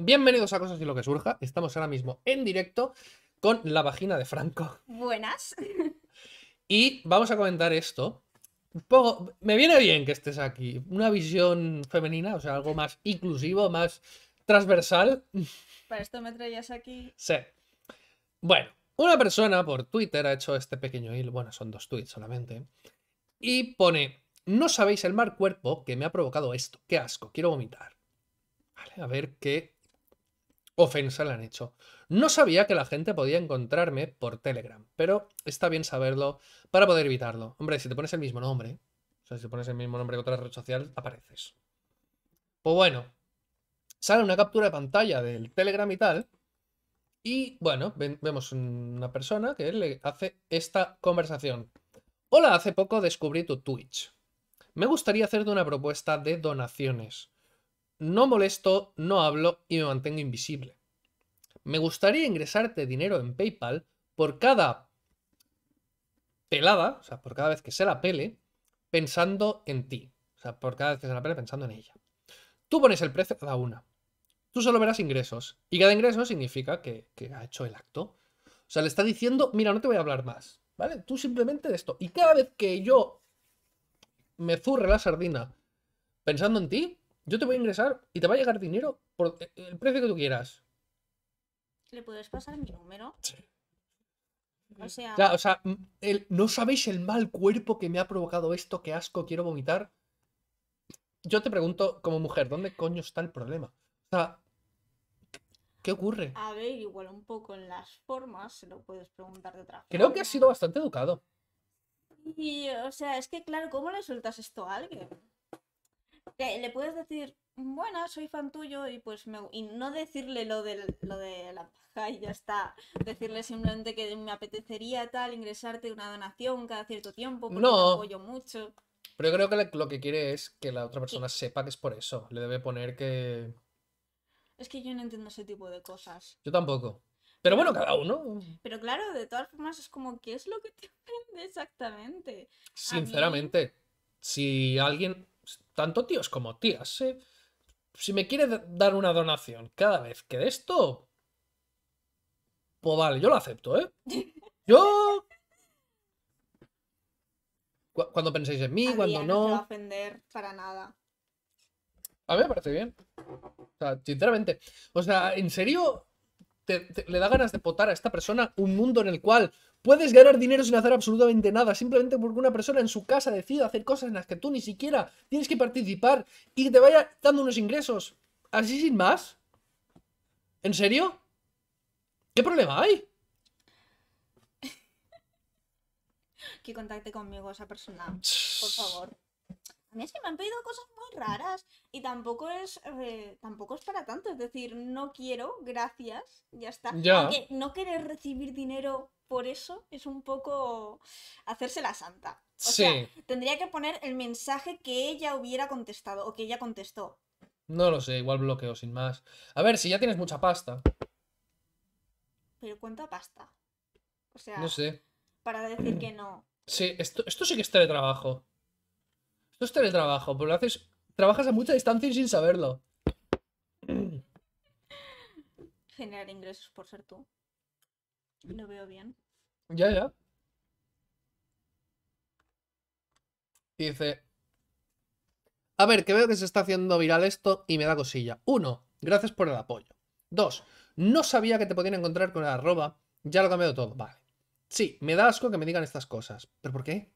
Bienvenidos a Cosas y lo que surja. Estamos ahora mismo en directo con la vagina de Franco. Buenas. Y vamos a comentar esto. me viene bien que estés aquí. Una visión femenina, o sea, algo más inclusivo, más transversal. Para esto me traías aquí. Sí. Bueno, una persona por Twitter ha hecho este pequeño hilo. Bueno, son dos tweets solamente. Y pone: No sabéis el mal cuerpo que me ha provocado esto. Qué asco, quiero vomitar. Vale, a ver qué ofensa le han hecho. No sabía que la gente podía encontrarme por Telegram, pero está bien saberlo para poder evitarlo. Hombre, si te pones el mismo nombre, o sea, si pones el mismo nombre que otra red social, apareces. Pues bueno, sale una captura de pantalla del Telegram y tal. Y bueno, vemos una persona que le hace esta conversación. Hola, hace poco descubrí tu Twitch. Me gustaría hacerte una propuesta de donaciones. No molesto, no hablo y me mantengo invisible me gustaría ingresarte dinero en PayPal por cada pelada, o sea, por cada vez que se la pele, pensando en ti. O sea, por cada vez que se la pele pensando en ella. Tú pones el precio cada una. Tú solo verás ingresos. Y cada ingreso significa que, ha hecho el acto. O sea, le está diciendo, mira, no te voy a hablar más. ¿Vale? Tú simplemente de esto. Y cada vez que yo me zurre la sardina pensando en ti, yo te voy a ingresar y te va a llegar dinero por eh, el precio que tú quieras. ¿Le puedes pasar mi número? O sea, o sea mm, no sabéis el mal cuerpo que me ha provocado esto, qué asco, quiero vomitar. Yo te pregunto, como mujer, ¿dónde coño está el problema? O sea, ¿qué ocurre? A ver, igual un poco en las formas, se lo puedes preguntar de otra forma. Creo que has sido bastante educado. Y, o sea, es que claro, ¿cómo le sueltas esto a alguien? Le puedes decir, bueno, soy fan tuyo y pues me... Y no decirle lo de, lo de la paja y ya está. Decirle simplemente que me apetecería tal, ingresarte una donación cada cierto tiempo, porque no. apoyo mucho. Pero yo creo que lo que quiere es que la otra persona sepa que es por eso. Le debe poner que... Es que yo no entiendo ese tipo de cosas. Yo tampoco. Pero bueno, cada uno. Pero claro, de todas formas es como, ¿qué es lo que te ofende exactamente? Sinceramente, si alguien, tanto tíos como tías, ¿eh? si me quiere dar una donación cada vez que de esto, pues vale, yo lo acepto, ¿eh? Yo... Cuando penséis en mí, cuando no... No me a ofender para nada. A mí me parece bien. O sea, sinceramente. O sea, en serio, le da ganas de potar a esta persona un mundo en el cual puedes ganar dinero sin hacer absolutamente nada, simplemente porque una persona en su casa decida hacer cosas en las que tú ni siquiera tienes que participar y te vaya dando unos ingresos. Así sin más. ¿En serio? ¿Qué problema hay? que contacte conmigo esa persona, por favor a mí es que me han pedido cosas muy raras y tampoco es eh, tampoco es para tanto, es decir, no quiero, gracias, ya está. no querer recibir dinero por eso es un poco hacerse la santa. O sí. sea, tendría que poner el mensaje que ella hubiera contestado o que ella contestó. No lo sé, igual bloqueo sin más. A ver, si ya tienes mucha pasta. Pero ¿cuánta pasta? O sea, no sé. Para decir que no. Sí, esto, esto sí que está de trabajo esto es teletrabajo, porque lo haces. Trabajas a mucha distancia y sin saberlo. Generar ingresos por ser tú. Lo veo bien. Ya, ya. Dice. A ver, que veo que se está haciendo viral esto y me da cosilla. Uno, gracias por el apoyo. Dos, no sabía que te podían encontrar con el arroba. Ya lo he todo. Vale. Sí, me da asco que me digan estas cosas. ¿Pero por qué?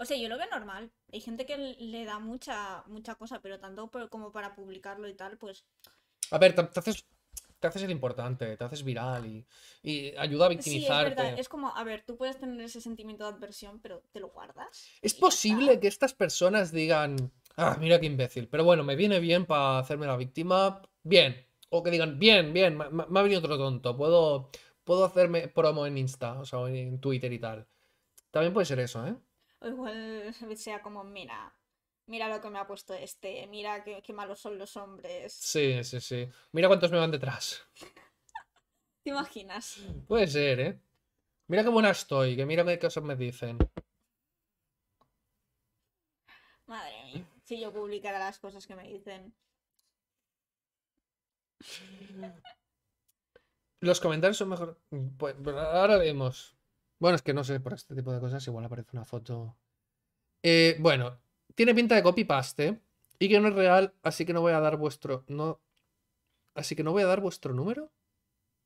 O sea, yo lo veo normal. Hay gente que le da mucha, mucha cosa, pero tanto como para publicarlo y tal, pues. A ver, te, haces, te el importante, te haces viral y, ayuda a victimizarte. es como, a ver, tú puedes tener ese sentimiento de adversión, pero te lo guardas. Es posible que estas personas digan. Ah, mira qué imbécil. Pero bueno, me viene bien para hacerme la víctima. Bien. O que digan, bien, bien, me, ha venido otro tonto. Puedo, puedo hacerme promo en Insta, o sea, en Twitter y tal. También puede ser eso, ¿eh? O igual sea como, mira, mira lo que me ha puesto este, mira qué, qué malos son los hombres. Sí, sí, sí. Mira cuántos me van detrás. ¿Te imaginas? Puede ser, ¿eh? Mira qué buena estoy, que mira qué cosas me dicen. Madre mía, si yo publicara las cosas que me dicen. Los comentarios son mejor. Pues, pues ahora vemos. Bueno, es que no sé, por este tipo de cosas igual aparece una foto. Eh, bueno, tiene pinta de copy-paste ¿eh? y que no es real, así que no voy a dar vuestro... No... Así que no voy a dar vuestro número.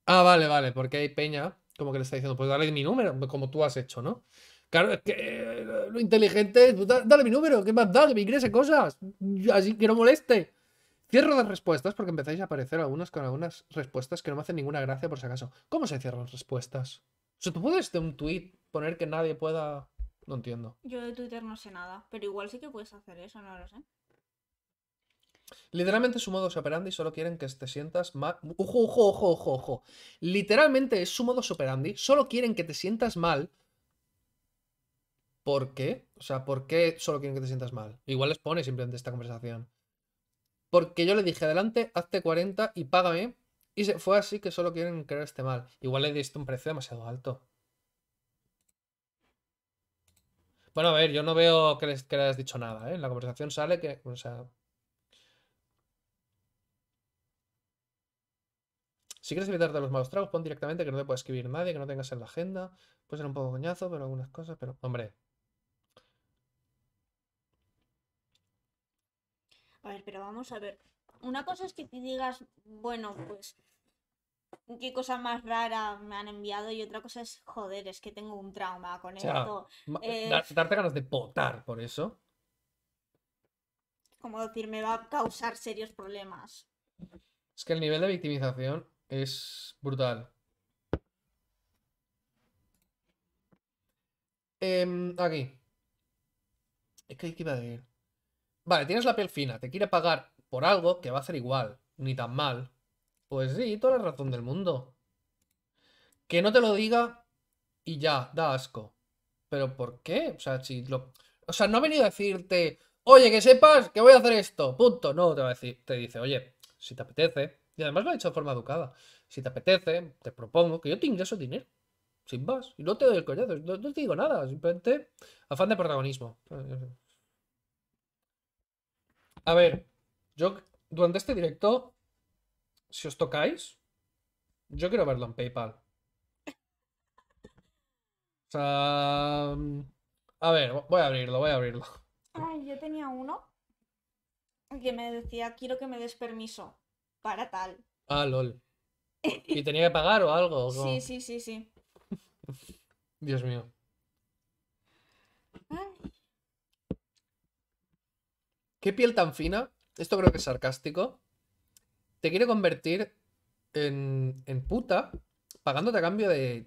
Ah, vale, vale, porque hay peña como que le está diciendo, pues dale mi número, como tú has hecho, ¿no? Claro, es que eh, lo inteligente es, pues dale mi número, ¿qué más da? Que me ingrese cosas, así que no moleste. Cierro las respuestas porque empezáis a aparecer algunos con algunas respuestas que no me hacen ninguna gracia por si acaso. ¿Cómo se cierran las respuestas? O sea, tú puedes de un tweet poner que nadie pueda. No entiendo. Yo de Twitter no sé nada, pero igual sí que puedes hacer eso, no lo sé. Literalmente su modo operandi solo quieren que te sientas mal. Ojo, ojo, ojo, ojo, ojo. Literalmente es su modo operandi. Solo quieren que te sientas mal. ¿Por qué? O sea, ¿por qué solo quieren que te sientas mal? Igual les pone simplemente esta conversación. Porque yo le dije, adelante, hazte 40 y págame y fue así que solo quieren creer este mal. Igual le diste un precio demasiado alto. Bueno, a ver, yo no veo que, que le hayas dicho nada, ¿eh? En la conversación sale que, o sea... Si quieres evitarte los malos tragos, pon directamente que no te pueda escribir nadie, que no tengas en la agenda. Puede ser un poco coñazo, pero algunas cosas, pero... Hombre, A ver, pero vamos a ver una cosa es que te digas, bueno, pues qué cosa más rara me han enviado y otra cosa es, joder, es que tengo un trauma con esto. Eh, darte ganas de potar por eso. Como decir, me va a causar serios problemas. Es que el nivel de victimización es brutal. Em, aquí. Es que hay a decir Vale, tienes la piel fina, te quiere pagar por algo que va a ser igual, ni tan mal. Pues sí, toda la razón del mundo. Que no te lo diga y ya, da asco. Pero ¿por qué? O sea, no ha venido a decirte, oye, que sepas que voy a hacer esto, punto. No, te va a decir, te dice, oye, si te apetece, y además lo ha hecho de forma educada, si te apetece, te propongo que yo te ingreso dinero, sin más, y no te doy el coñazo, no te digo nada, simplemente afán de protagonismo. A ver, yo, durante este directo, si os tocáis, yo quiero verlo en PayPal. O sea. A ver, voy a abrirlo, voy a abrirlo. Ay, yo tenía uno que me decía, quiero que me des permiso para tal. Ah, lol. ¿Y tenía que pagar o algo? Sí, sí, sí, sí. Dios mío. ¿Qué piel tan fina? esto creo que es sarcástico, te quiere convertir en, puta pagándote a cambio de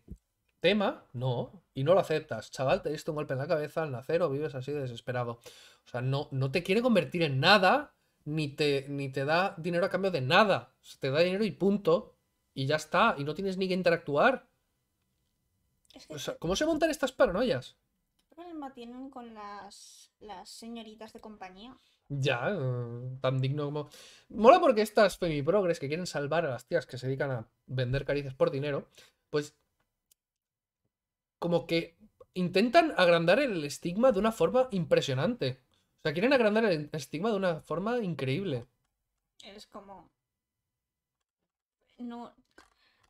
tema, no, y no lo aceptas. Chaval, te diste un golpe en la cabeza al nacer o vives así desesperado. O sea, no, no te quiere convertir en nada, ni te, ni te da dinero a cambio de nada. te da dinero y punto. Y ya está, y no tienes ni que interactuar. ¿Cómo se montan estas paranoias? ¿Qué problema tienen con las, las señoritas de compañía? Ya, mm, tan digno como. Mola porque estas Femiprogress que quieren salvar a las tías que se dedican a vender caricias por dinero, pues. como que intentan agrandar el estigma de una forma impresionante. O sea, quieren agrandar el estigma de una forma increíble. Es como. No.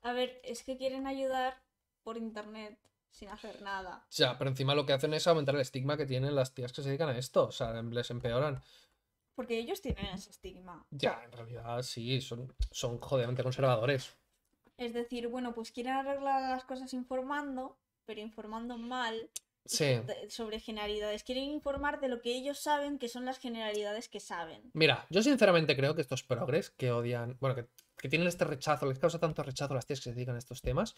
A ver, es que quieren ayudar por internet sin hacer nada. Ya, sea, pero encima lo que hacen es aumentar el estigma que tienen las tías que se dedican a esto. O sea, les empeoran. Porque ellos tienen ese estigma. Ya, en realidad sí, son, son jodidamente conservadores. Es decir, bueno, pues quieren arreglar las cosas informando, pero informando mal sobre generalidades. Quieren informar de lo que ellos saben, que son las generalidades que saben. Mira, yo sinceramente creo que estos progres que odian, bueno, que, tienen este rechazo, les causa tanto rechazo las tías que se dedican a estos temas,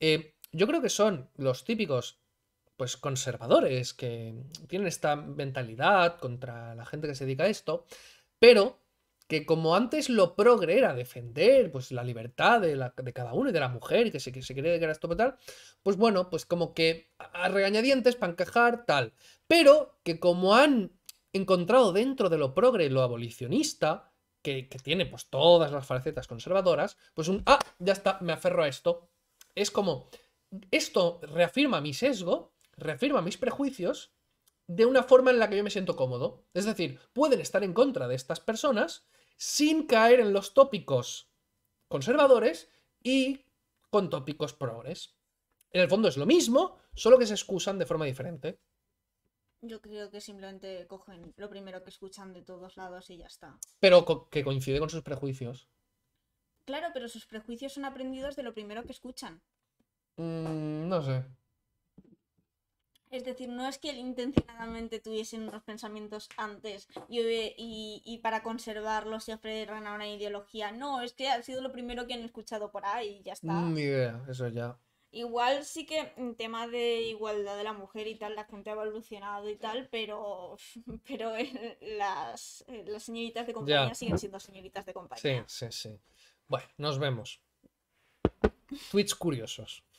eh, yo creo que son los típicos pues conservadores, que tienen esta mentalidad contra la gente que se dedica a esto, pero que como antes lo progre era defender pues, la libertad de, cada uno y de la mujer, que se, que se quiere que era esto tal, pues bueno, pues como que a regañadientes para encajar tal, pero que como han encontrado dentro de lo progre lo abolicionista, que, que tiene pues todas las facetas conservadoras, pues un, ah, ya está, me aferro a esto. Es como, esto reafirma mi sesgo, reafirma mis prejuicios de una forma en la que yo me siento cómodo. Es decir, pueden estar en contra de estas personas sin caer en los tópicos conservadores y con tópicos progres. En el fondo es lo mismo, solo que se excusan de forma diferente. Yo creo que simplemente cogen lo primero que escuchan de todos lados y ya está. Pero que coincide con sus prejuicios. Claro, pero sus prejuicios son aprendidos de lo primero que escuchan. Mm, no sé. Es decir, no es que él intencionadamente tuviese unos pensamientos antes y, para conservarlos y ofrecerán a una ideología. No, es que ha sido lo primero que han escuchado por ahí y ya está. Mm, idea, eso ya. Igual sí que en tema de igualdad de la mujer y tal, la gente ha evolucionado y tal, pero, pero las, eh, las señoritas de compañía siguen siendo señoritas de compañía. Sí, sí, sí. Bueno, nos vemos. Tweets curiosos.